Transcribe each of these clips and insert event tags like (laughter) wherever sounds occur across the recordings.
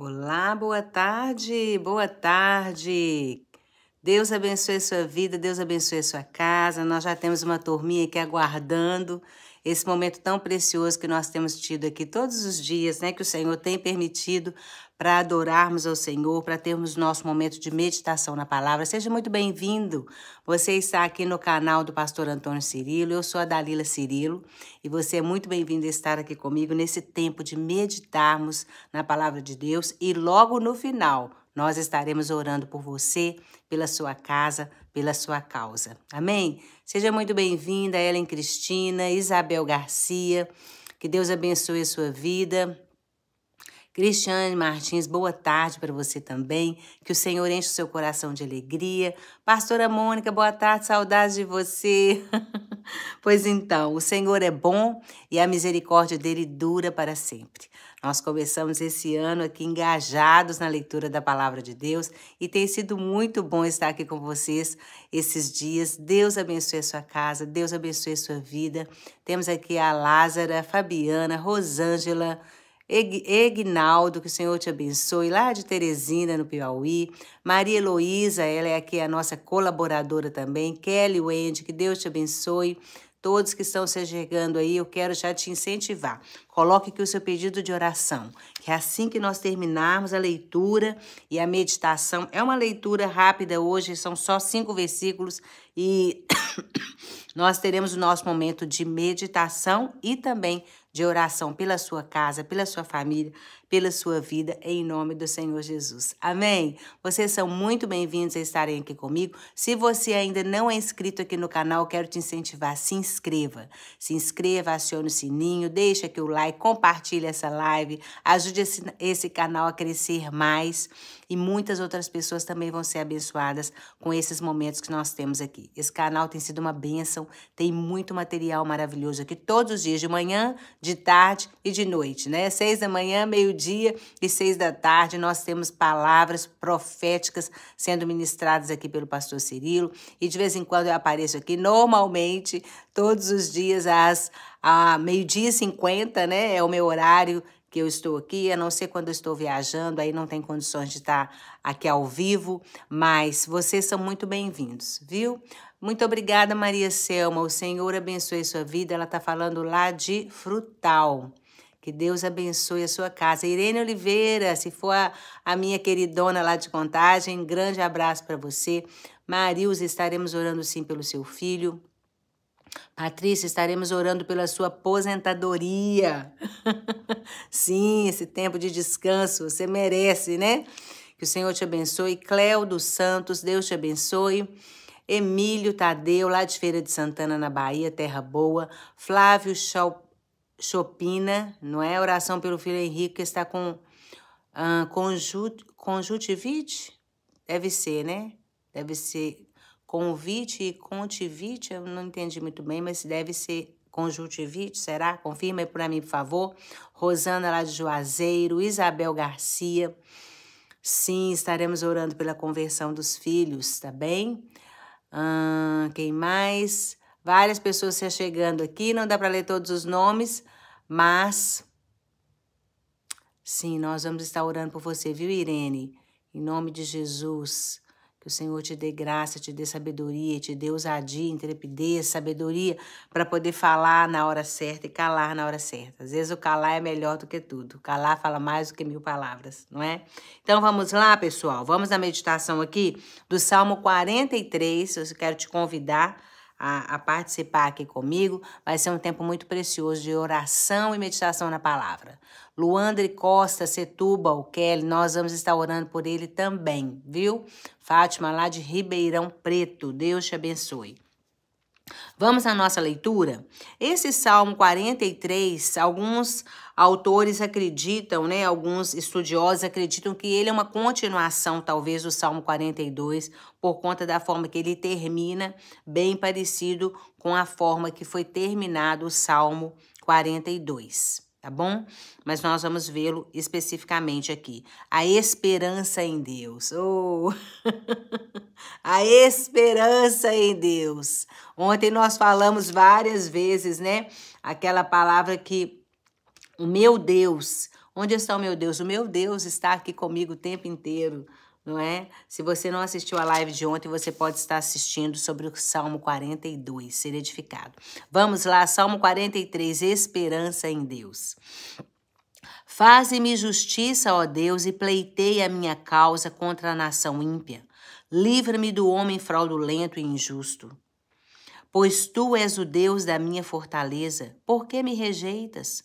Olá, boa tarde, boa tarde. Deus abençoe sua vida, Deus abençoe sua casa. Nós já temos uma turminha aqui aguardando esse momento tão precioso que nós temos tido aqui todos os dias, né, que o Senhor tem permitido para adorarmos ao Senhor, para termos nosso momento de meditação na palavra. Seja muito bem-vindo. Você está aqui no canal do pastor Antônio Cirilo. Eu sou a Dalila Cirilo e você é muito bem-vindo a estar aqui comigo nesse tempo de meditarmos na palavra de Deus e logo no final nós estaremos orando por você, pela sua casa, pela sua causa. Amém? Seja muito bem-vinda, Ellen Cristina, Isabel Garcia. Que Deus abençoe a sua vida. Cristiane Martins, boa tarde para você também. Que o Senhor enche o seu coração de alegria. Pastora Mônica, boa tarde, saudades de você. (laughs) pois então, o Senhor é bom e a misericórdia dele dura para sempre. Nós começamos esse ano aqui engajados na leitura da palavra de Deus e tem sido muito bom estar aqui com vocês esses dias. Deus abençoe a sua casa, Deus abençoe a sua vida. Temos aqui a Lázara, Fabiana, Rosângela, Egnaldo, que o Senhor te abençoe, lá de Teresina, no Piauí. Maria Heloísa, ela é aqui a nossa colaboradora também. Kelly Wendy, que Deus te abençoe. Todos que estão se agregando aí, eu quero já te incentivar. Coloque aqui o seu pedido de oração, que é assim que nós terminarmos a leitura e a meditação, é uma leitura rápida hoje, são só cinco versículos e (coughs) nós teremos o nosso momento de meditação e também de oração pela sua casa, pela sua família, pela sua vida, em nome do Senhor Jesus. Amém? Vocês são muito bem-vindos a estarem aqui comigo. Se você ainda não é inscrito aqui no canal, quero te incentivar, se inscreva. Se inscreva, acione o sininho, deixa aqui o like, compartilhe essa live, ajude esse, esse canal a crescer mais e muitas outras pessoas também vão ser abençoadas com esses momentos que nós temos aqui. Esse canal tem sido uma bênção, tem muito material maravilhoso aqui todos os dias, de manhã, de tarde e de noite, né? Seis da manhã, meio meio-dia e seis da tarde, nós temos palavras proféticas sendo ministradas aqui pelo pastor Cirilo. E de vez em quando eu apareço aqui, normalmente, todos os dias, às meio-dia e cinquenta, né? É o meu horário que eu estou aqui, a não ser quando eu estou viajando, aí não tem condições de estar aqui ao vivo, mas vocês são muito bem-vindos, viu? Muito obrigada, Maria Selma. O Senhor abençoe sua vida. Ela está falando lá de Frutal. Que Deus abençoe a sua casa. Irene Oliveira, se for a, a minha queridona lá de contagem, grande abraço para você. Marilza, estaremos orando sim pelo seu filho. Patrícia, estaremos orando pela sua aposentadoria. (laughs) sim, esse tempo de descanso, você merece, né? Que o Senhor te abençoe. Cléo dos Santos, Deus te abençoe. Emílio Tadeu, lá de Feira de Santana, na Bahia, Terra Boa. Flávio Chalpão. Chopina, não é? Oração pelo filho Henrique que está com uh, conjuntivite? Deve ser, né? Deve ser convite e contivite, eu não entendi muito bem, mas deve ser conjuntivite, será? Confirma aí para mim, por favor. Rosana lá de Juazeiro, Isabel Garcia. Sim, estaremos orando pela conversão dos filhos, tá bem? Ah, quem mais? Várias pessoas se chegando aqui, não dá para ler todos os nomes, mas sim, nós vamos estar orando por você, viu, Irene? Em nome de Jesus, que o Senhor te dê graça, te dê sabedoria, te dê ousadia, intrepidez, sabedoria para poder falar na hora certa e calar na hora certa. Às vezes o calar é melhor do que tudo. Calar fala mais do que mil palavras, não é? Então vamos lá, pessoal. Vamos na meditação aqui do Salmo 43. Eu quero te convidar a, a participar aqui comigo. Vai ser um tempo muito precioso de oração e meditação na palavra. Luandre Costa, Setúbal, Kelly, nós vamos estar orando por ele também, viu? Fátima, lá de Ribeirão Preto, Deus te abençoe. Vamos à nossa leitura? Esse Salmo 43, alguns autores acreditam, né, alguns estudiosos acreditam que ele é uma continuação, talvez, do Salmo 42, por conta da forma que ele termina, bem parecido com a forma que foi terminado o Salmo 42 tá bom? Mas nós vamos vê-lo especificamente aqui. A esperança em Deus. Oh! (laughs) a esperança em Deus. Ontem nós falamos várias vezes, né? Aquela palavra que o meu Deus, onde está o meu Deus? O meu Deus está aqui comigo o tempo inteiro não é? Se você não assistiu a live de ontem, você pode estar assistindo sobre o Salmo 42, ser edificado. Vamos lá, Salmo 43, esperança em Deus. Faze-me justiça, ó Deus, e pleitei a minha causa contra a nação ímpia. Livra-me do homem fraudulento e injusto. Pois tu és o Deus da minha fortaleza, por que me rejeitas?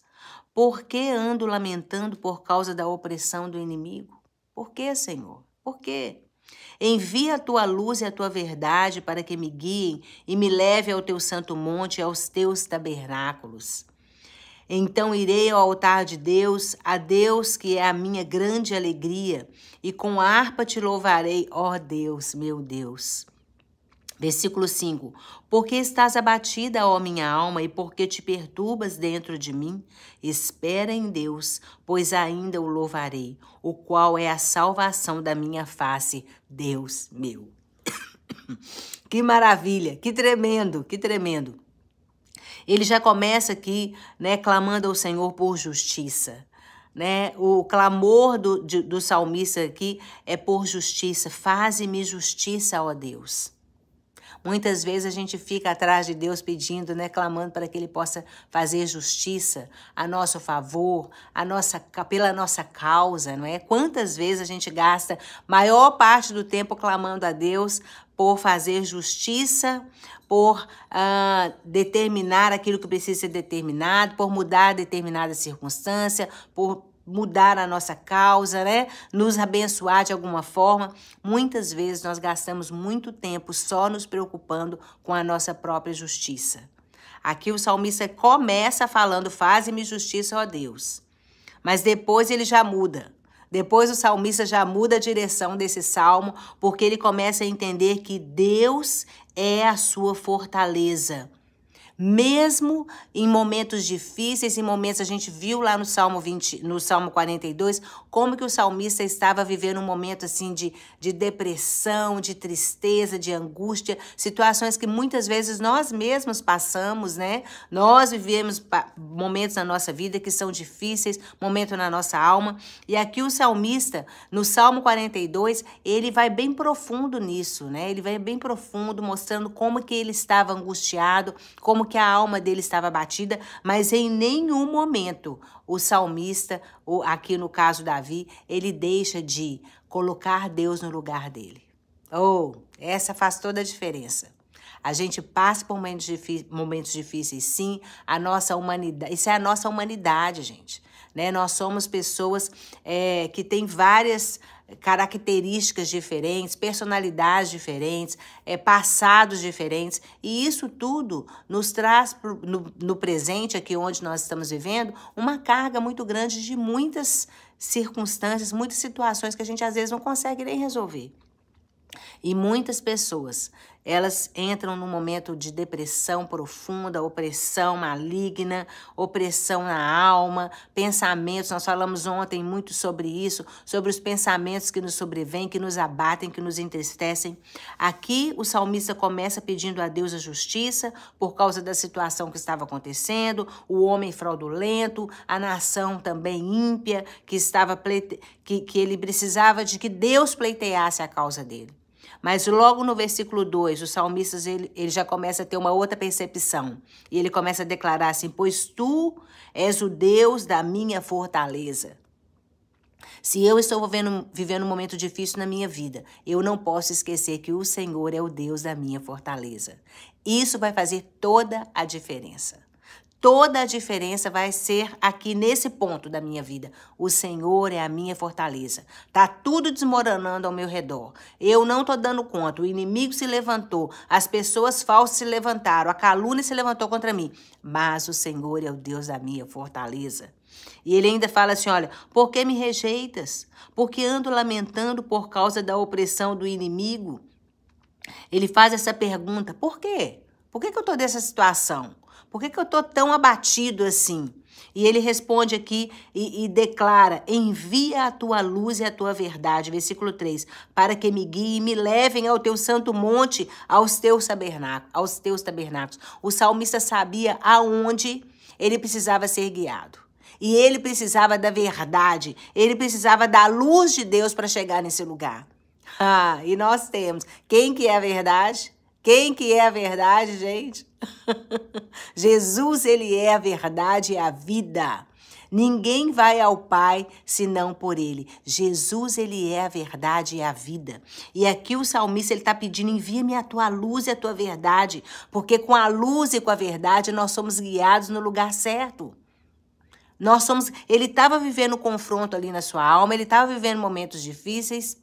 Por que ando lamentando por causa da opressão do inimigo? Por que, Senhor? Por quê? Envia a tua luz e a tua verdade para que me guiem e me leve ao teu santo monte e aos teus tabernáculos. Então irei ao altar de Deus, a Deus que é a minha grande alegria, e com a harpa te louvarei, ó Deus, meu Deus. Versículo 5: Porque estás abatida, ó minha alma, e porque te perturbas dentro de mim? Espera em Deus, pois ainda o louvarei, o qual é a salvação da minha face, Deus meu. (coughs) que maravilha, que tremendo, que tremendo. Ele já começa aqui, né, clamando ao Senhor por justiça. Né? O clamor do, de, do salmista aqui é por justiça. Faze-me justiça, ó Deus. Muitas vezes a gente fica atrás de Deus pedindo, né, clamando para que ele possa fazer justiça a nosso favor, a nossa pela nossa causa, não é? Quantas vezes a gente gasta maior parte do tempo clamando a Deus por fazer justiça, por uh, determinar aquilo que precisa ser determinado, por mudar determinada circunstância, por mudar a nossa causa, né? Nos abençoar de alguma forma. Muitas vezes nós gastamos muito tempo só nos preocupando com a nossa própria justiça. Aqui o salmista começa falando: "Faze-me justiça, ó Deus". Mas depois ele já muda. Depois o salmista já muda a direção desse salmo, porque ele começa a entender que Deus é a sua fortaleza. Mesmo em momentos difíceis, em momentos a gente viu lá no Salmo 20, no Salmo 42, como que o salmista estava vivendo um momento assim de, de depressão, de tristeza, de angústia, situações que muitas vezes nós mesmos passamos, né? Nós vivemos momentos na nossa vida que são difíceis, momento na nossa alma. E aqui o salmista, no Salmo 42, ele vai bem profundo nisso, né? Ele vai bem profundo mostrando como que ele estava angustiado, como como que a alma dele estava batida, mas em nenhum momento o salmista, ou aqui no caso Davi, ele deixa de colocar Deus no lugar dele. Oh, essa faz toda a diferença. A gente passa por momentos, momentos difíceis, sim. A nossa humanidade, isso é a nossa humanidade, gente. Né? Nós somos pessoas é, que têm várias características diferentes, personalidades diferentes, é, passados diferentes, e isso tudo nos traz pro, no, no presente, aqui onde nós estamos vivendo, uma carga muito grande de muitas circunstâncias, muitas situações que a gente às vezes não consegue nem resolver. E muitas pessoas elas entram num momento de depressão profunda, opressão maligna, opressão na alma, pensamentos. Nós falamos ontem muito sobre isso, sobre os pensamentos que nos sobrevêm, que nos abatem, que nos entristecem. Aqui o salmista começa pedindo a Deus a justiça por causa da situação que estava acontecendo, o homem fraudulento, a nação também ímpia que estava que, que ele precisava de que Deus pleiteasse a causa dele. Mas logo no versículo 2, os salmistas ele, ele já começa a ter uma outra percepção. E ele começa a declarar assim: Pois tu és o Deus da minha fortaleza. Se eu estou vivendo, vivendo um momento difícil na minha vida, eu não posso esquecer que o Senhor é o Deus da minha fortaleza. Isso vai fazer toda a diferença. Toda a diferença vai ser aqui nesse ponto da minha vida. O Senhor é a minha fortaleza. Tá tudo desmoronando ao meu redor. Eu não tô dando conta. O inimigo se levantou, as pessoas falsas se levantaram, a calúnia se levantou contra mim. Mas o Senhor é o Deus da minha fortaleza. E ele ainda fala assim: olha, por que me rejeitas? Porque ando lamentando por causa da opressão do inimigo. Ele faz essa pergunta: por quê? Por que, que eu tô nessa situação? Por que, que eu estou tão abatido assim? E ele responde aqui e, e, declara: Envia a tua luz e a tua verdade, versículo 3, para que me guie e me levem ao teu santo monte, aos teus tabernáculos, aos teus tabernáculos. O salmista sabia aonde ele precisava ser guiado. E ele precisava da verdade, ele precisava da luz de Deus para chegar nesse lugar. Ah, e nós temos. Quem que é a verdade? Quem que é a verdade, gente? (laughs) Jesus, ele é a verdade e a vida. Ninguém vai ao Pai senão por Ele. Jesus, Ele é a verdade e a vida. E aqui o salmista está pedindo: envia-me a tua luz e a tua verdade, porque com a luz e com a verdade nós somos guiados no lugar certo. Nós somos. Ele estava vivendo um confronto ali na sua alma, ele estava vivendo momentos difíceis.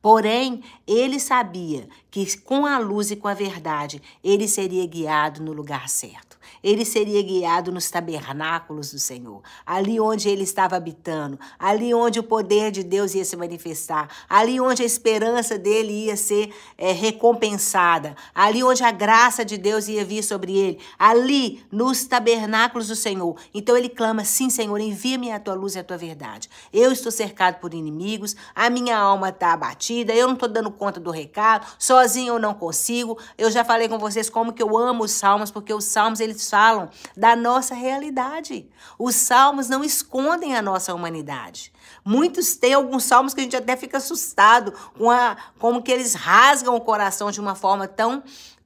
Porém, ele sabia que com a luz e com a verdade ele seria guiado no lugar certo ele seria guiado nos tabernáculos do Senhor, ali onde ele estava habitando, ali onde o poder de Deus ia se manifestar, ali onde a esperança dele ia ser é, recompensada, ali onde a graça de Deus ia vir sobre ele, ali nos tabernáculos do Senhor. Então ele clama: Sim, Senhor, envia-me a tua luz e a tua verdade. Eu estou cercado por inimigos, a minha alma está abatida, eu não estou dando conta do recado, sozinho eu não consigo. Eu já falei com vocês como que eu amo os salmos, porque os salmos eles falam da nossa realidade. Os salmos não escondem a nossa humanidade. Muitos têm alguns salmos que a gente até fica assustado com a, como que eles rasgam o coração de uma forma tão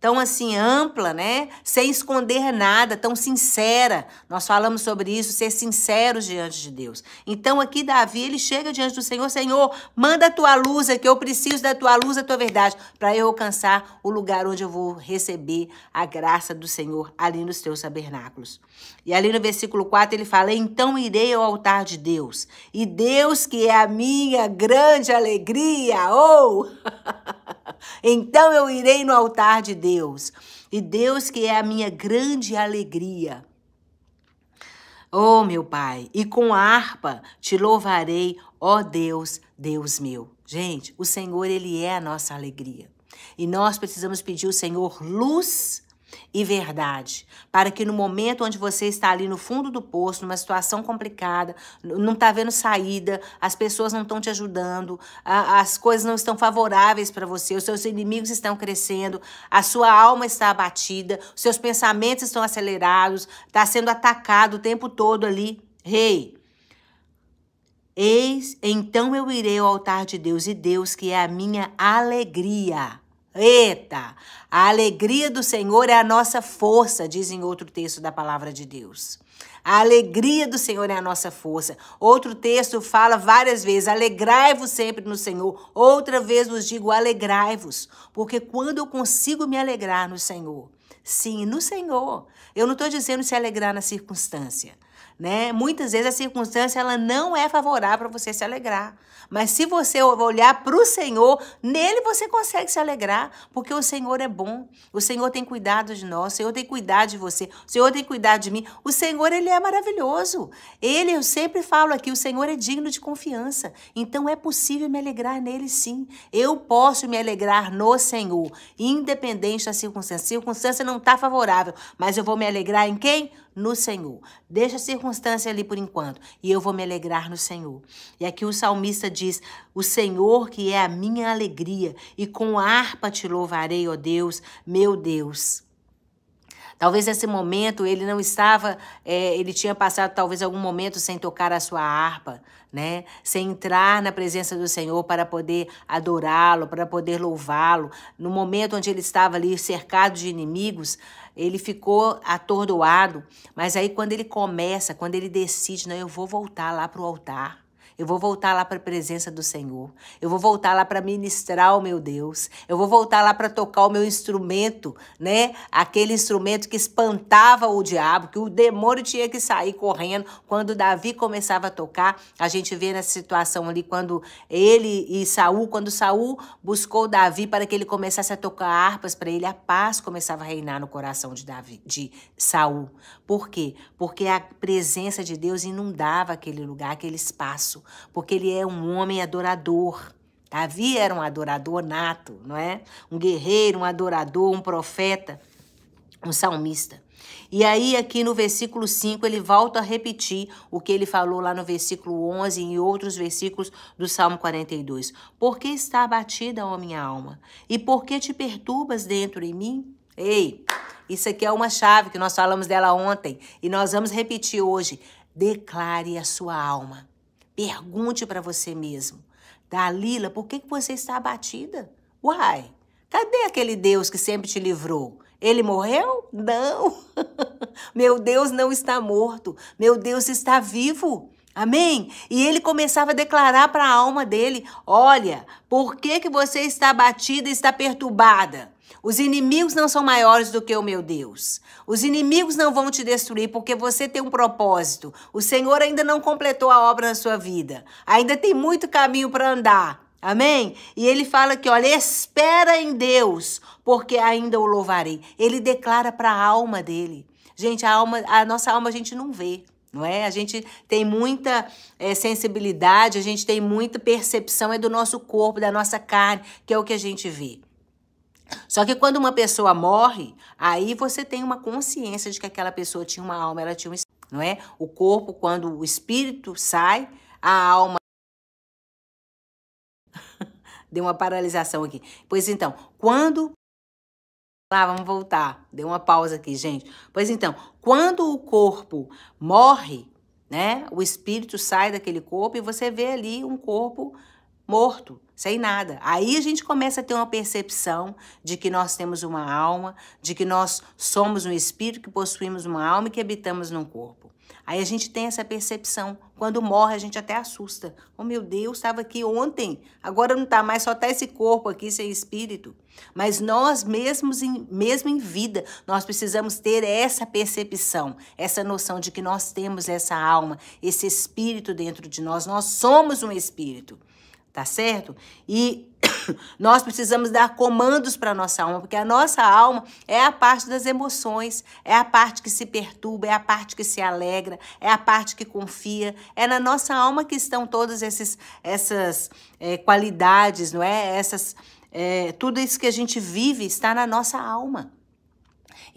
tão assim ampla, né? Sem esconder nada, tão sincera. Nós falamos sobre isso, ser sinceros diante de Deus. Então aqui Davi, ele chega diante do Senhor, Senhor, manda a tua luz que eu preciso da tua luz, da tua verdade, para eu alcançar o lugar onde eu vou receber a graça do Senhor ali nos teus tabernáculos. E ali no versículo 4 ele fala: "Então irei ao altar de Deus, e Deus que é a minha grande alegria, ou oh! (laughs) então eu irei no altar de Deus. E Deus, que é a minha grande alegria. Oh, meu Pai, e com a harpa te louvarei, ó oh Deus, Deus meu. Gente, o Senhor, Ele é a nossa alegria. E nós precisamos pedir ao Senhor luz e verdade, para que no momento onde você está ali no fundo do poço, numa situação complicada, não está vendo saída, as pessoas não estão te ajudando, a, as coisas não estão favoráveis para você, os seus inimigos estão crescendo, a sua alma está abatida, os seus pensamentos estão acelerados, está sendo atacado o tempo todo ali. Rei, hey, eis então eu irei ao altar de Deus e Deus que é a minha alegria Eita! A alegria do Senhor é a nossa força, diz em outro texto da palavra de Deus. A alegria do Senhor é a nossa força. Outro texto fala várias vezes: alegrai-vos sempre no Senhor. Outra vez vos digo: alegrai-vos. Porque quando eu consigo me alegrar no Senhor, sim, no Senhor, eu não estou dizendo se alegrar na circunstância né? Muitas vezes a circunstância ela não é favorável para você se alegrar. Mas se você olhar para o Senhor, nele você consegue se alegrar, porque o Senhor é bom. O Senhor tem cuidado de nós, o Senhor tem cuidado de você, o Senhor tem cuidado de mim. O Senhor, ele é maravilhoso. Ele, eu sempre falo aqui, o Senhor é digno de confiança. Então é possível me alegrar nele sim. Eu posso me alegrar no Senhor, independente da circunstância. A circunstância não está favorável, mas eu vou me alegrar em quem? no Senhor. Deixa a circunstância ali por enquanto e eu vou me alegrar no Senhor. E aqui o salmista diz: O Senhor que é a minha alegria, e com harpa te louvarei, ó Deus, meu Deus. Talvez nesse momento ele não estava, é, ele tinha passado talvez algum momento sem tocar a sua harpa, né? Sem entrar na presença do Senhor para poder adorá-lo, para poder louvá-lo. No momento onde ele estava ali cercado de inimigos, ele ficou atordoado. Mas aí quando ele começa, quando ele decide, não, eu vou voltar lá para o altar. Eu vou voltar lá para a presença do Senhor. Eu vou voltar lá para ministrar o meu Deus. Eu vou voltar lá para tocar o meu instrumento, né? Aquele instrumento que espantava o diabo, que o demônio tinha que sair correndo. Quando Davi começava a tocar, a gente vê nessa situação ali quando ele e Saul, quando Saul buscou Davi para que ele começasse a tocar harpas para ele, a paz começava a reinar no coração de Davi, de Saul. Por quê? Porque a presença de Deus inundava aquele lugar, aquele espaço porque ele é um homem adorador. Davi era um adorador nato, não é? Um guerreiro, um adorador, um profeta, um salmista. E aí, aqui no versículo 5, ele volta a repetir o que ele falou lá no versículo 11 e em outros versículos do Salmo 42. Por que está abatida, ó minha alma? E por que te perturbas dentro em mim? Ei, isso aqui é uma chave que nós falamos dela ontem e nós vamos repetir hoje. Declare a sua alma. Pergunte para você mesmo. Dalila, por que, que você está abatida? Uai, cadê aquele Deus que sempre te livrou? Ele morreu? Não. (laughs) Meu Deus não está morto. Meu Deus está vivo. Amém? E ele começava a declarar para a alma dele: Olha, por que, que você está abatida e está perturbada? Os inimigos não são maiores do que o meu Deus. Os inimigos não vão te destruir porque você tem um propósito. O Senhor ainda não completou a obra na sua vida. Ainda tem muito caminho para andar. Amém? E ele fala que, olha, espera em Deus, porque ainda o louvarei. Ele declara para a alma dele. Gente, a alma, a nossa alma a gente não vê não é? A gente tem muita é, sensibilidade, a gente tem muita percepção é do nosso corpo, da nossa carne, que é o que a gente vê. Só que quando uma pessoa morre, aí você tem uma consciência de que aquela pessoa tinha uma alma, ela tinha um não é? O corpo, quando o espírito sai, a alma. (laughs) Deu uma paralisação aqui. Pois então, quando. Lá, ah, vamos voltar. Deu uma pausa aqui, gente. Pois então, quando o corpo morre, né? O espírito sai daquele corpo e você vê ali um corpo morto, sem nada. Aí a gente começa a ter uma percepção de que nós temos uma alma, de que nós somos um espírito, que possuímos uma alma e que habitamos num corpo. Aí a gente tem essa percepção. Quando morre, a gente até assusta. Oh, meu Deus, estava aqui ontem, agora não está mais, só está esse corpo aqui sem espírito. Mas nós mesmos, em, mesmo em vida, nós precisamos ter essa percepção, essa noção de que nós temos essa alma, esse espírito dentro de nós, nós somos um espírito tá certo? E (coughs) nós precisamos dar comandos para nossa alma, porque a nossa alma é a parte das emoções, é a parte que se perturba, é a parte que se alegra, é a parte que confia. É na nossa alma que estão todas esses, essas é, qualidades, não é? Essas, é, tudo isso que a gente vive está na nossa alma.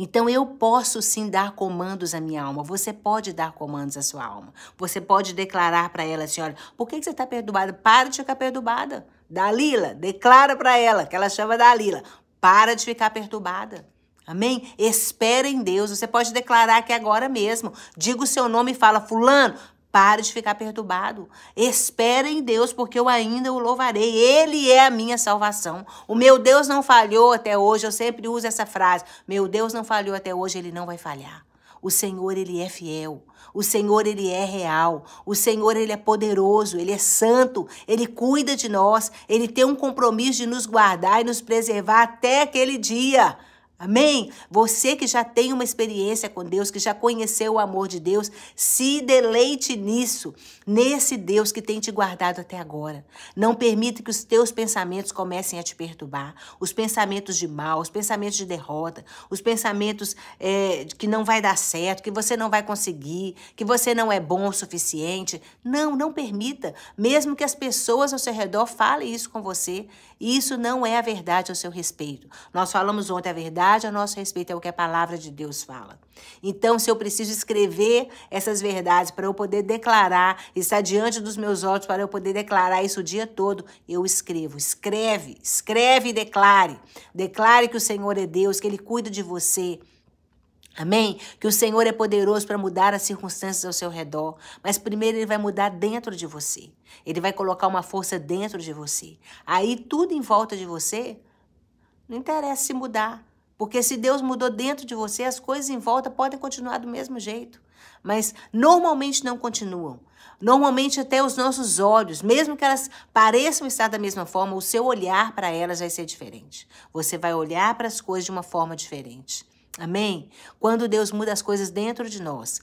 Então eu posso sim dar comandos à minha alma. Você pode dar comandos à sua alma. Você pode declarar para ela assim: olha, por que, que você está perturbada? Para de ficar perturbada. Dalila, declara para ela, que ela chama Dalila. Para de ficar perturbada. Amém? Espera em Deus. Você pode declarar que é agora mesmo. Diga o seu nome e fala: Fulano, Pare de ficar perturbado. Espere em Deus, porque eu ainda o louvarei. Ele é a minha salvação. O meu Deus não falhou até hoje. Eu sempre uso essa frase. Meu Deus não falhou até hoje, ele não vai falhar. O Senhor, ele é fiel. O Senhor, ele é real. O Senhor, ele é poderoso, ele é santo, ele cuida de nós, ele tem um compromisso de nos guardar e nos preservar até aquele dia. Amém? Você que já tem uma experiência com Deus, que já conheceu o amor de Deus, se deleite nisso, nesse Deus que tem te guardado até agora. Não permita que os teus pensamentos comecem a te perturbar, os pensamentos de mal, os pensamentos de derrota, os pensamentos é, que não vai dar certo, que você não vai conseguir, que você não é bom o suficiente. Não, não permita. Mesmo que as pessoas ao seu redor falem isso com você, isso não é a verdade ao seu respeito. Nós falamos ontem a verdade verdade a nosso respeito, é o que a palavra de Deus fala. Então, se eu preciso escrever essas verdades para eu poder declarar, estar diante dos meus olhos para eu poder declarar isso o dia todo, eu escrevo. Escreve, escreve e declare. Declare que o Senhor é Deus, que Ele cuida de você. Amém? Que o Senhor é poderoso para mudar as circunstâncias ao seu redor, mas primeiro Ele vai mudar dentro de você. Ele vai colocar uma força dentro de você. Aí tudo em volta de você não interessa se mudar. Porque se Deus mudou dentro de você, as coisas em volta podem continuar do mesmo jeito. Mas normalmente não continuam. Normalmente, até os nossos olhos, mesmo que elas pareçam estar da mesma forma, o seu olhar para elas vai ser diferente. Você vai olhar para as coisas de uma forma diferente. Amém? Quando Deus muda as coisas dentro de nós,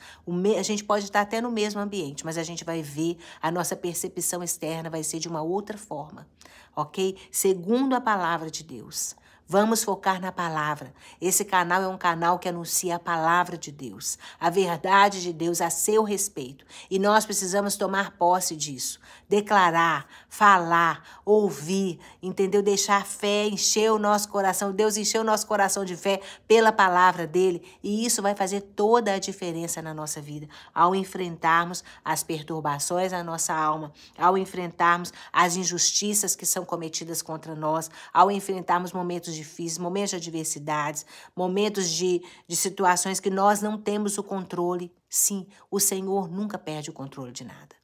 a gente pode estar até no mesmo ambiente, mas a gente vai ver, a nossa percepção externa vai ser de uma outra forma, ok? Segundo a palavra de Deus. Vamos focar na palavra. Esse canal é um canal que anuncia a palavra de Deus, a verdade de Deus a seu respeito. E nós precisamos tomar posse disso declarar, falar, ouvir, entendeu? Deixar a fé encher o nosso coração. Deus encheu o nosso coração de fé pela palavra dele, e isso vai fazer toda a diferença na nossa vida. Ao enfrentarmos as perturbações na nossa alma, ao enfrentarmos as injustiças que são cometidas contra nós, ao enfrentarmos momentos difíceis, momentos de adversidades, momentos de, de situações que nós não temos o controle. Sim, o Senhor nunca perde o controle de nada.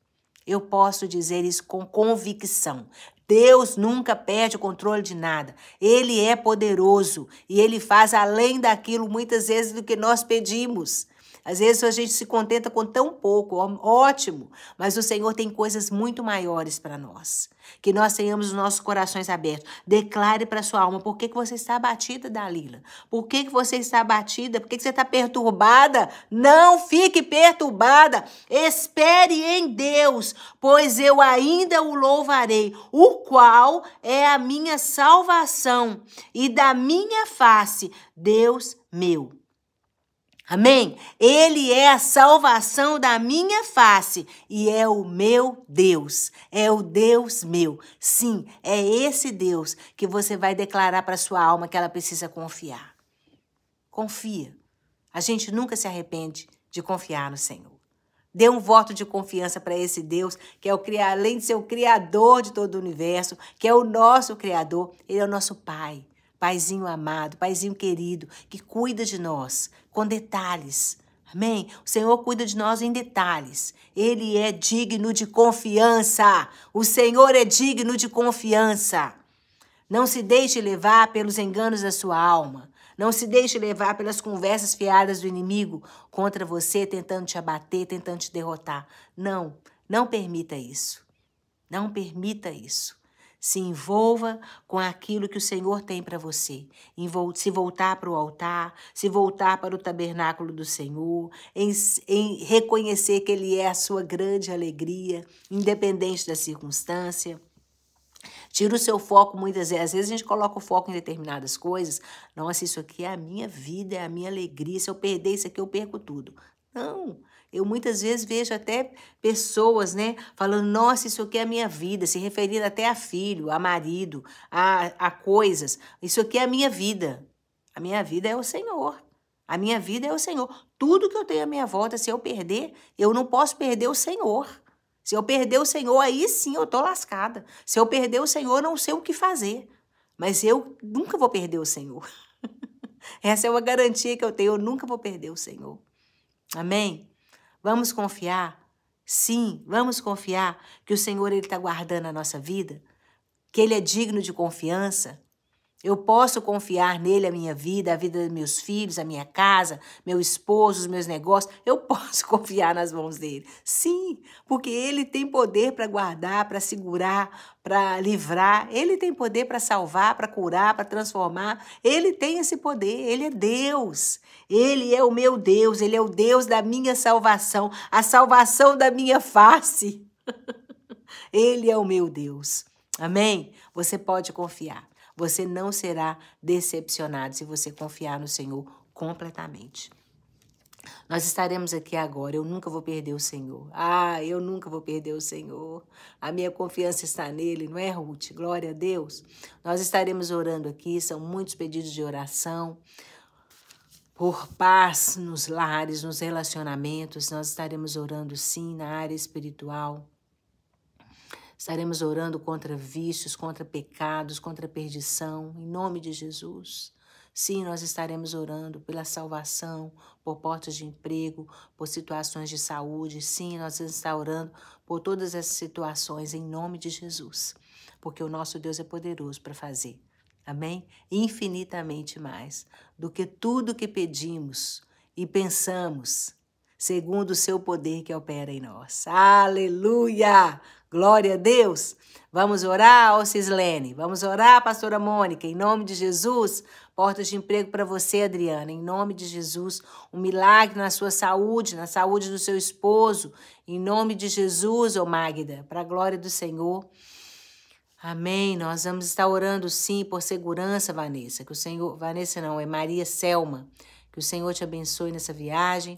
Eu posso dizer isso com convicção. Deus nunca perde o controle de nada. Ele é poderoso e ele faz além daquilo muitas vezes do que nós pedimos. Às vezes a gente se contenta com tão pouco, ótimo, mas o Senhor tem coisas muito maiores para nós. Que nós tenhamos os nossos corações abertos. Declare para sua alma por que, que você está abatida, Dalila. Por que, que você está abatida? Por que, que você está perturbada? Não fique perturbada. Espere em Deus, pois eu ainda o louvarei, o qual é a minha salvação. E da minha face, Deus meu Amém? Ele é a salvação da minha face e é o meu Deus, é o Deus meu. Sim, é esse Deus que você vai declarar para sua alma que ela precisa confiar. Confia. A gente nunca se arrepende de confiar no Senhor. Dê um voto de confiança para esse Deus, que é o além de ser o criador de todo o universo, que é o nosso criador, ele é o nosso pai. Paizinho amado, paizinho querido, que cuida de nós, com detalhes. Amém? O Senhor cuida de nós em detalhes. Ele é digno de confiança. O Senhor é digno de confiança. Não se deixe levar pelos enganos da sua alma. Não se deixe levar pelas conversas fiadas do inimigo contra você, tentando te abater, tentando te derrotar. Não, não permita isso. Não permita isso. Se envolva com aquilo que o Senhor tem para você. Se voltar para o altar, se voltar para o tabernáculo do Senhor, em, em reconhecer que Ele é a sua grande alegria, independente da circunstância. Tira o seu foco muitas vezes. Às vezes a gente coloca o foco em determinadas coisas. Nossa, isso aqui é a minha vida, é a minha alegria. Se eu perder isso aqui, eu perco tudo. Não. Eu muitas vezes vejo até pessoas, né, falando, nossa, isso aqui é a minha vida, se referindo até a filho, a marido, a, a coisas. Isso aqui é a minha vida. A minha vida é o Senhor. A minha vida é o Senhor. Tudo que eu tenho à minha volta, se eu perder, eu não posso perder o Senhor. Se eu perder o Senhor, aí sim eu tô lascada. Se eu perder o Senhor, eu não sei o que fazer. Mas eu nunca vou perder o Senhor. (laughs) Essa é uma garantia que eu tenho, eu nunca vou perder o Senhor. Amém? Vamos confiar? Sim, vamos confiar que o Senhor está guardando a nossa vida, que Ele é digno de confiança, eu posso confiar nele a minha vida, a vida dos meus filhos, a minha casa, meu esposo, os meus negócios. Eu (laughs) posso confiar nas mãos dele. Sim, porque ele tem poder para guardar, para segurar, para livrar. Ele tem poder para salvar, para curar, para transformar. Ele tem esse poder. Ele é Deus. Ele é o meu Deus. Ele é o Deus da minha salvação, a salvação da minha face. (laughs) ele é o meu Deus. Amém? Você pode confiar. Você não será decepcionado se você confiar no Senhor completamente. Nós estaremos aqui agora. Eu nunca vou perder o Senhor. Ah, eu nunca vou perder o Senhor. A minha confiança está nele, não é, Ruth? Glória a Deus. Nós estaremos orando aqui. São muitos pedidos de oração por paz nos lares, nos relacionamentos. Nós estaremos orando sim na área espiritual. Estaremos orando contra vícios, contra pecados, contra perdição, em nome de Jesus. Sim, nós estaremos orando pela salvação, por portas de emprego, por situações de saúde. Sim, nós estamos orando por todas essas situações em nome de Jesus, porque o nosso Deus é poderoso para fazer. Amém? Infinitamente mais do que tudo que pedimos e pensamos segundo o seu poder que opera em nós. Aleluia! Glória a Deus! Vamos orar, ô Cislene. Vamos orar, pastora Mônica, em nome de Jesus. Portas de emprego para você, Adriana, em nome de Jesus. Um milagre na sua saúde, na saúde do seu esposo, em nome de Jesus, ô Magda, para a glória do Senhor. Amém. Nós vamos estar orando sim por segurança, Vanessa. Que o Senhor, Vanessa não, é Maria Selma. Que o Senhor te abençoe nessa viagem.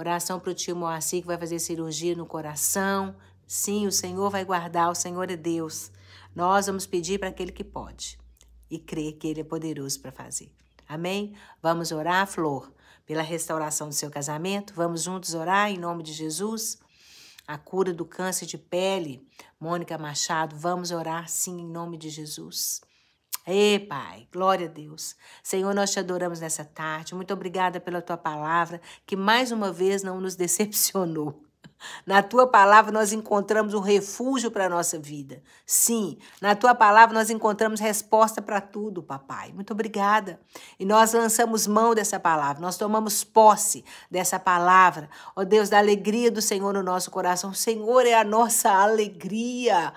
Oração para o tio Moacir que vai fazer cirurgia no coração. Sim, o Senhor vai guardar, o Senhor é Deus. Nós vamos pedir para aquele que pode e crer que Ele é poderoso para fazer. Amém? Vamos orar, Flor, pela restauração do seu casamento. Vamos juntos orar em nome de Jesus. A cura do câncer de pele, Mônica Machado, vamos orar sim em nome de Jesus. Ei, Pai, glória a Deus. Senhor, nós te adoramos nessa tarde. Muito obrigada pela tua palavra, que mais uma vez não nos (laughs) decepcionou. Na tua palavra nós encontramos um refúgio para a nossa vida. Sim, na tua palavra nós encontramos resposta para tudo, papai. Muito obrigada. E nós lançamos mão dessa palavra, nós tomamos posse dessa palavra. Ó oh, Deus, da alegria do Senhor no nosso coração. O Senhor é a nossa alegria.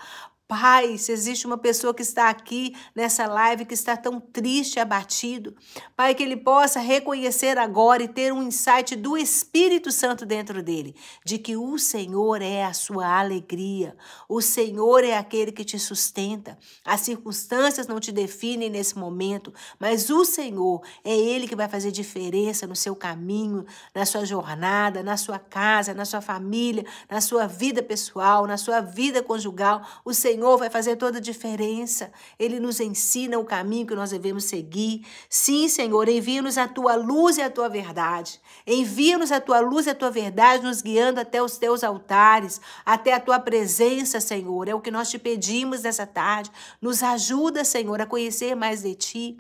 Pai, se existe uma pessoa que está aqui nessa live que está tão triste, abatido, Pai, que ele possa reconhecer agora e ter um insight do Espírito Santo dentro dele, de que o Senhor é a sua alegria, o Senhor é aquele que te sustenta. As circunstâncias não te definem nesse momento, mas o Senhor é ele que vai fazer diferença no seu caminho, na sua jornada, na sua casa, na sua família, na sua vida pessoal, na sua vida conjugal. O Senhor Senhor vai fazer toda a diferença. Ele nos ensina o caminho que nós devemos seguir. Sim, Senhor, envia-nos a tua luz e a tua verdade. Envia-nos a tua luz e a tua verdade, nos guiando até os teus altares, até a tua presença, Senhor. É o que nós te pedimos nessa tarde. Nos ajuda, Senhor, a conhecer mais de ti.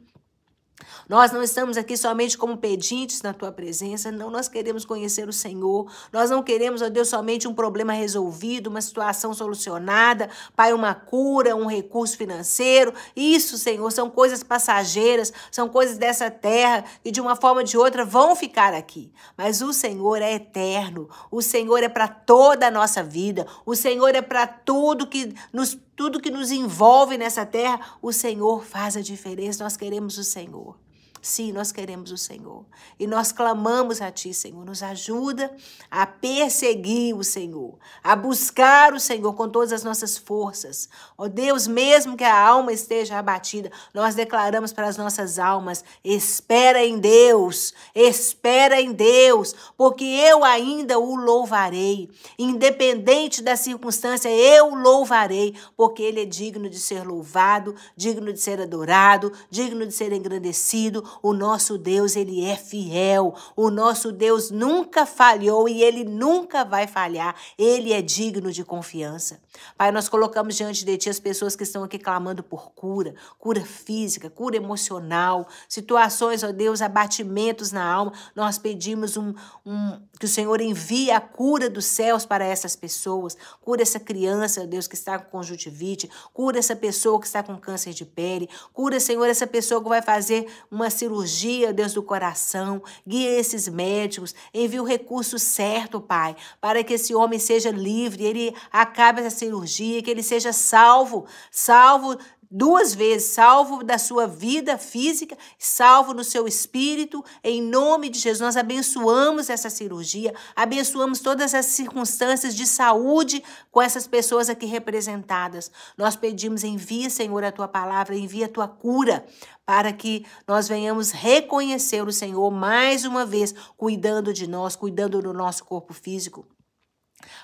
Nós não estamos aqui somente como pedintes na tua presença, não, nós queremos conhecer o Senhor. Nós não queremos, ó Deus, somente um problema resolvido, uma situação solucionada, Pai, uma cura, um recurso financeiro. Isso, Senhor, são coisas passageiras, são coisas dessa terra e de uma forma ou de outra vão ficar aqui. Mas o Senhor é eterno. O Senhor é para toda a nossa vida. O Senhor é para tudo que nos tudo que nos envolve nessa terra, o Senhor faz a diferença. Nós queremos o Senhor. Sim, nós queremos o Senhor. E nós clamamos a Ti, Senhor. Nos ajuda a perseguir o Senhor, a buscar o Senhor com todas as nossas forças. Ó Deus, mesmo que a alma esteja abatida, nós declaramos para as nossas almas: espera em Deus, espera em Deus, porque eu ainda o louvarei. Independente da circunstância, eu louvarei, porque Ele é digno de ser louvado, digno de ser adorado, digno de ser engrandecido o nosso Deus, ele é fiel. O nosso Deus nunca falhou e ele nunca vai falhar. Ele é digno de confiança. Pai, nós colocamos diante de ti as pessoas que estão aqui clamando por cura, cura física, cura emocional, situações, ó Deus, abatimentos na alma. Nós pedimos um, um que o Senhor envie a cura dos céus para essas pessoas. Cura essa criança, ó Deus, que está com conjuntivite, cura essa pessoa que está com câncer de pele, cura, Senhor, essa pessoa que vai fazer uma cirurgia cirurgia, Deus do coração, guia esses médicos, envia o recurso certo, Pai, para que esse homem seja livre, ele acabe essa cirurgia, que ele seja salvo, salvo duas vezes, salvo da sua vida física, salvo no seu espírito, em nome de Jesus. Nós abençoamos essa cirurgia, abençoamos todas as circunstâncias de saúde com essas pessoas aqui representadas. Nós pedimos, envia, Senhor, a tua palavra, envia a tua cura, para que nós venhamos reconhecer o Senhor mais uma vez, cuidando de nós, cuidando do nosso corpo físico.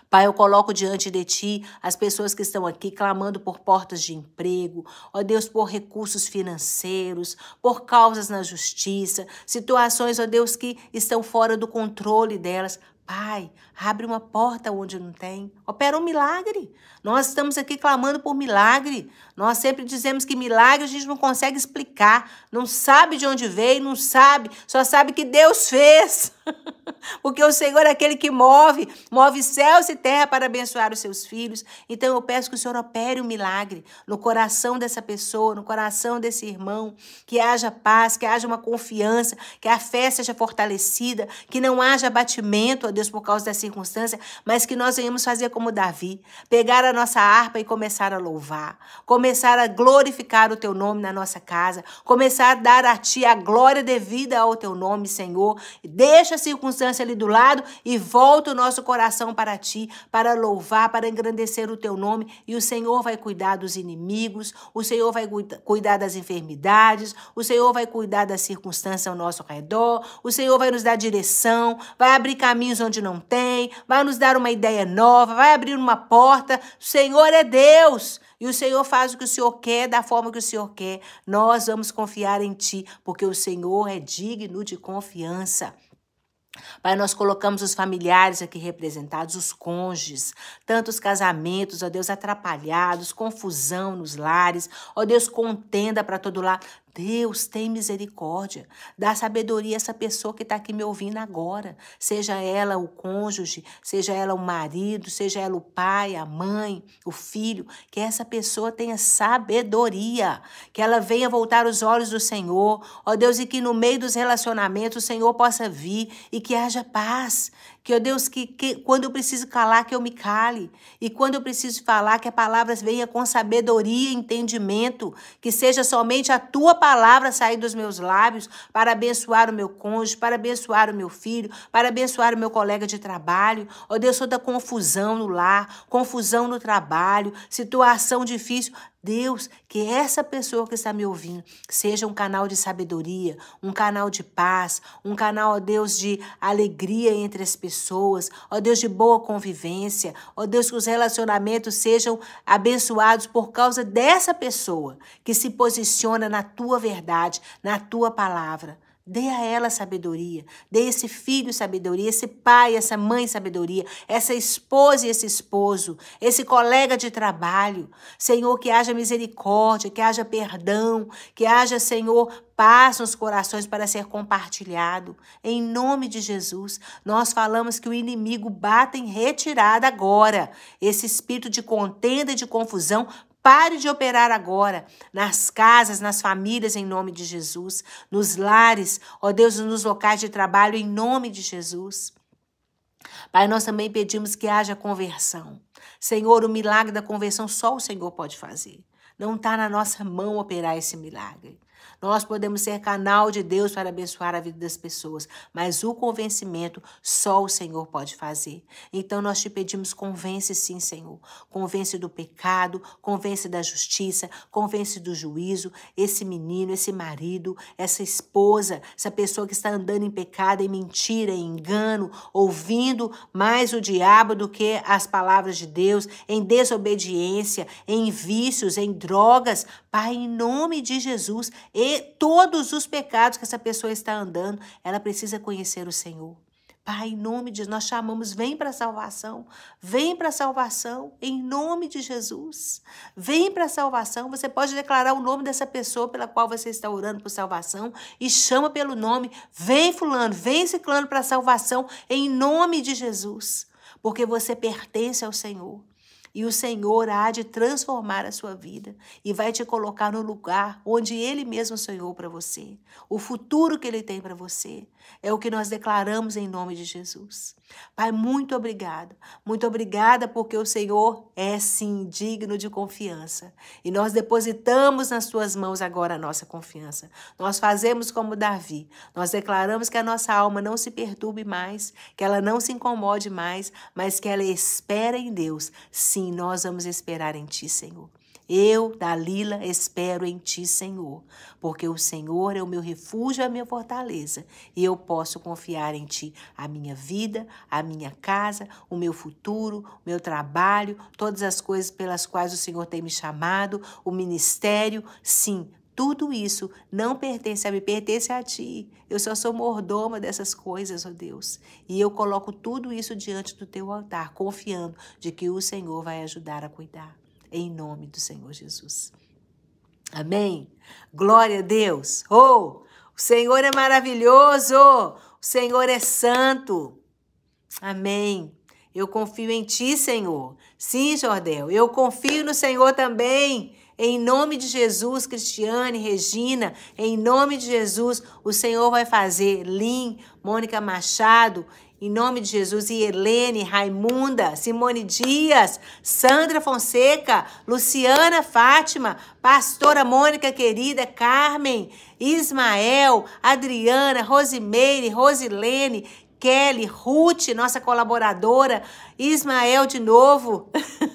Pai, eu coloco diante de ti as pessoas que estão aqui clamando por portas de emprego, ó Deus, por recursos financeiros, por causas na justiça, situações, ó Deus, que estão fora do controle delas. Pai, abre uma porta onde não tem. Opera um milagre. Nós estamos aqui clamando por milagre. Nós sempre dizemos que milagre a gente não consegue explicar, não sabe de onde veio, não sabe, só sabe que Deus fez. (laughs) Porque o Senhor é aquele que move, move céus e terra para abençoar os seus filhos. Então eu peço que o Senhor opere um milagre no coração dessa pessoa, no coração desse irmão, que haja paz, que haja uma confiança, que a fé seja fortalecida, que não haja abatimento, Deus Deus, por causa da circunstância, mas que nós venhamos fazer como Davi, pegar a nossa harpa e começar a louvar, começar a glorificar o teu nome na nossa casa, começar a dar a ti a glória devida ao teu nome, Senhor. Deixa a circunstância ali do lado e volta o nosso coração para ti, para louvar, para engrandecer o teu nome, e o Senhor vai cuidar dos inimigos, o Senhor vai cuidar das enfermidades, o Senhor vai cuidar das circunstâncias ao nosso redor, o Senhor vai nos dar direção, vai abrir caminhos onde onde não tem, vai nos dar uma ideia nova, vai abrir uma porta. O Senhor é Deus e o Senhor faz o que o Senhor quer, da forma que o Senhor quer. Nós vamos confiar em Ti, porque o Senhor é digno de confiança. Pai, nós colocamos os familiares aqui representados, os cônjuges, tantos casamentos, ó Deus, atrapalhados, confusão nos lares, ó Deus, contenda para todo lado. Deus tem misericórdia. Dá sabedoria a essa pessoa que está aqui me ouvindo agora. Seja ela o cônjuge, seja ela o marido, seja ela o pai, a mãe, o filho. Que essa pessoa tenha sabedoria. Que ela venha voltar os olhos do Senhor. Ó Deus, e que no meio dos relacionamentos o Senhor possa vir e que haja paz. Que, ó Deus, que, que quando eu preciso calar, que eu me cale. E quando eu preciso falar, que a palavra venha com sabedoria e entendimento. Que seja somente a tua palavra sair dos meus lábios para abençoar o meu cônjuge, para abençoar o meu filho, para abençoar o meu colega de trabalho. Ó Deus, toda confusão no lar, confusão no trabalho, situação difícil, Deus, que essa pessoa que está me ouvindo seja um canal de sabedoria, um canal de paz, um canal, ó Deus, de alegria entre as pessoas, ó Deus, de boa convivência, ó Deus, que os relacionamentos sejam abençoados por causa dessa pessoa que se posiciona na tua verdade, na tua palavra. Dê a ela sabedoria, dê esse filho sabedoria, esse pai, essa mãe sabedoria, essa esposa e esse esposo, esse colega de trabalho. Senhor, que haja misericórdia, que haja perdão, que haja, Senhor, paz nos corações para ser compartilhado. Em nome de Jesus, nós falamos que o inimigo bata em retirada agora. Esse espírito de contenda e de confusão Pare de operar agora nas casas, nas famílias, em nome de Jesus, nos lares, ó Deus, nos locais de trabalho, em nome de Jesus. Pai, nós também pedimos que haja conversão. Senhor, o milagre da conversão só o Senhor pode fazer. Não está na nossa mão operar esse milagre. Nós podemos ser canal de Deus para abençoar a vida das pessoas, mas o convencimento só o Senhor pode fazer. Então nós te pedimos, convence sim, Senhor. Convence do pecado, convence da justiça, convence do juízo, esse menino, esse marido, essa esposa, essa pessoa que está andando em pecado, em mentira, em engano, ouvindo mais o diabo do que as palavras de Deus, em desobediência, em vícios, em drogas, Pai, em nome de Jesus, e todos os pecados que essa pessoa está andando, ela precisa conhecer o Senhor. Pai, em nome de nós chamamos, vem para a salvação, vem para a salvação, em nome de Jesus. Vem para a salvação. Você pode declarar o nome dessa pessoa pela qual você está orando por salvação e chama pelo nome, vem fulano, vem ciclano para a salvação, em nome de Jesus. Porque você pertence ao Senhor. E o Senhor há de transformar a sua vida e vai te colocar no lugar onde Ele mesmo sonhou para você. O futuro que Ele tem para você é o que nós declaramos em nome de Jesus. Pai, muito obrigado. Muito obrigada porque o Senhor é sim digno de confiança. E nós depositamos nas tuas mãos agora a nossa confiança. Nós fazemos como Davi. Nós declaramos que a nossa alma não se perturbe mais, que ela não se incomode mais, mas que ela espera em Deus. Sim, Sim, nós vamos esperar em Ti, Senhor. Eu, Dalila, espero em Ti, Senhor, porque o Senhor é o meu refúgio, a minha fortaleza, e eu posso confiar em Ti a minha vida, a minha casa, o meu futuro, o meu trabalho, todas as coisas pelas quais o Senhor tem me chamado, o ministério. Sim, tudo isso não pertence a mim, pertence a ti. Eu só sou mordoma dessas coisas, ó oh Deus. E eu coloco tudo isso diante do teu altar, confiando de que o Senhor vai ajudar a cuidar. Em nome do Senhor Jesus. Amém. Glória a Deus. Oh, o Senhor é maravilhoso. O Senhor é santo. Amém. Eu confio em ti, Senhor. Sim, Jordel, eu confio no Senhor também. Em nome de Jesus, Cristiane, Regina, em nome de Jesus, o Senhor vai fazer. Lin, Mônica Machado, em nome de Jesus, e Helene, Raimunda, Simone Dias, Sandra Fonseca, Luciana Fátima, Pastora Mônica querida, Carmen, Ismael, Adriana, Rosimeire, Rosilene, Kelly, Ruth, nossa colaboradora, Ismael de novo,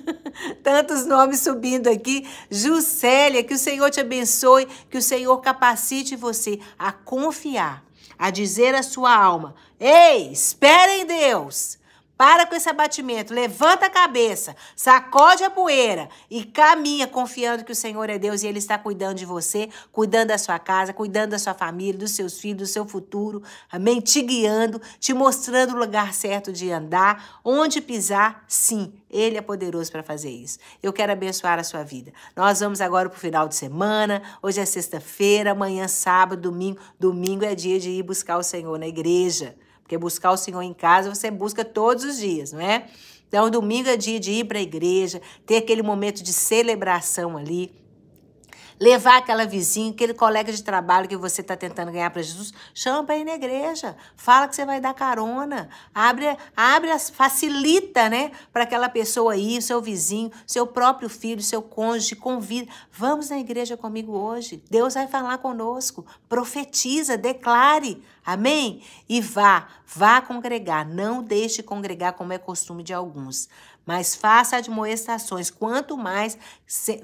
(laughs) tantos nomes subindo aqui, Juscelia, que o Senhor te abençoe, que o Senhor capacite você a confiar, a dizer à sua alma: ei, espere em Deus! Para com esse abatimento, levanta a cabeça, sacode a poeira e caminha confiando que o Senhor é Deus e Ele está cuidando de você, cuidando da sua casa, cuidando da sua família, dos seus filhos, do seu futuro, amém? Te guiando, te mostrando o lugar certo de andar, onde pisar, sim, Ele é poderoso para fazer isso. Eu quero abençoar a sua vida. Nós vamos agora para o final de semana, hoje é sexta-feira, amanhã sábado, domingo. Domingo é dia de ir buscar o Senhor na igreja. Porque buscar o Senhor em casa você busca todos os dias, não é? Então, domingo é dia de ir para a igreja, ter aquele momento de celebração ali levar aquela vizinha, aquele colega de trabalho que você está tentando ganhar para Jesus, chama para ir na igreja, fala que você vai dar carona, abre, abre facilita, né, para aquela pessoa ir, seu vizinho, seu próprio filho, seu cônjuge, convida, vamos na igreja comigo hoje, Deus vai falar conosco, profetiza, declare, amém? E vá, vá congregar, não deixe congregar como é costume de alguns mas faça admoestações, quanto mais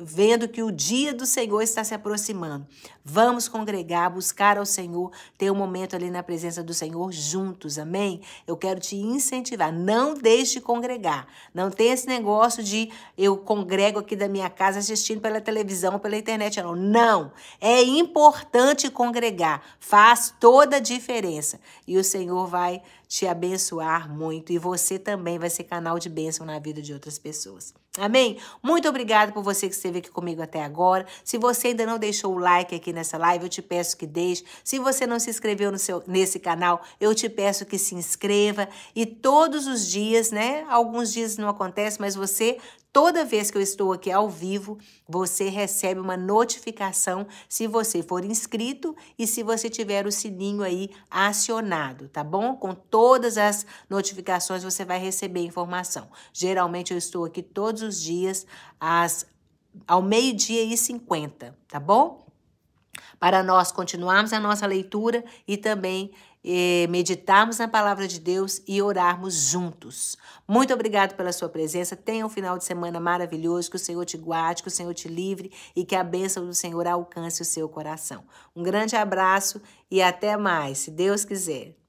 vendo que o dia do Senhor está se aproximando. Vamos congregar, buscar ao Senhor, ter um momento ali na presença do Senhor juntos, amém? Eu quero te incentivar, não deixe de congregar. Não tem esse negócio de eu congrego aqui da minha casa assistindo pela televisão, pela internet, não. Não! É importante congregar, faz toda a diferença. E o Senhor vai te abençoar muito e você também vai ser canal de bênção na vida de outras pessoas. Amém? Muito obrigado por você que esteve aqui comigo até agora. Se você ainda não deixou o like aqui nessa live, eu te peço que deixe. Se você não se inscreveu no seu, nesse canal, eu te peço que se inscreva. E todos os dias, né? Alguns dias não acontece, mas você Toda vez que eu estou aqui ao vivo, você recebe uma notificação se você for inscrito e se você tiver o sininho aí acionado, tá bom? Com todas as notificações você vai receber informação. Geralmente eu estou aqui todos os dias às ao meio-dia e 50, tá bom? Para nós continuarmos a nossa leitura e também meditarmos na palavra de Deus e orarmos juntos. Muito obrigado pela sua presença. Tenha um final de semana maravilhoso. Que o Senhor te guarde, que o Senhor te livre e que a bênção do Senhor alcance o seu coração. Um grande abraço e até mais, se Deus quiser.